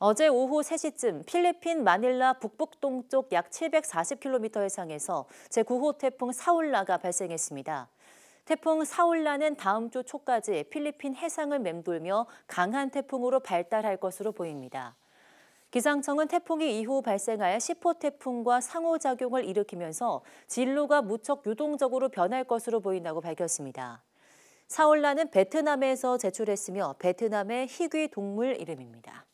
어제 오후 3시쯤 필리핀 마닐라 북북동쪽 약 740km 해상에서 제9호 태풍 사울라가 발생했습니다. 태풍 사울라는 다음 주 초까지 필리핀 해상을 맴돌며 강한 태풍으로 발달할 것으로 보입니다. 기상청은 태풍이 이후 발생할 10호 태풍과 상호작용을 일으키면서 진로가 무척 유동적으로 변할 것으로 보인다고 밝혔습니다. 사울라는 베트남에서 제출했으며 베트남의 희귀 동물 이름입니다.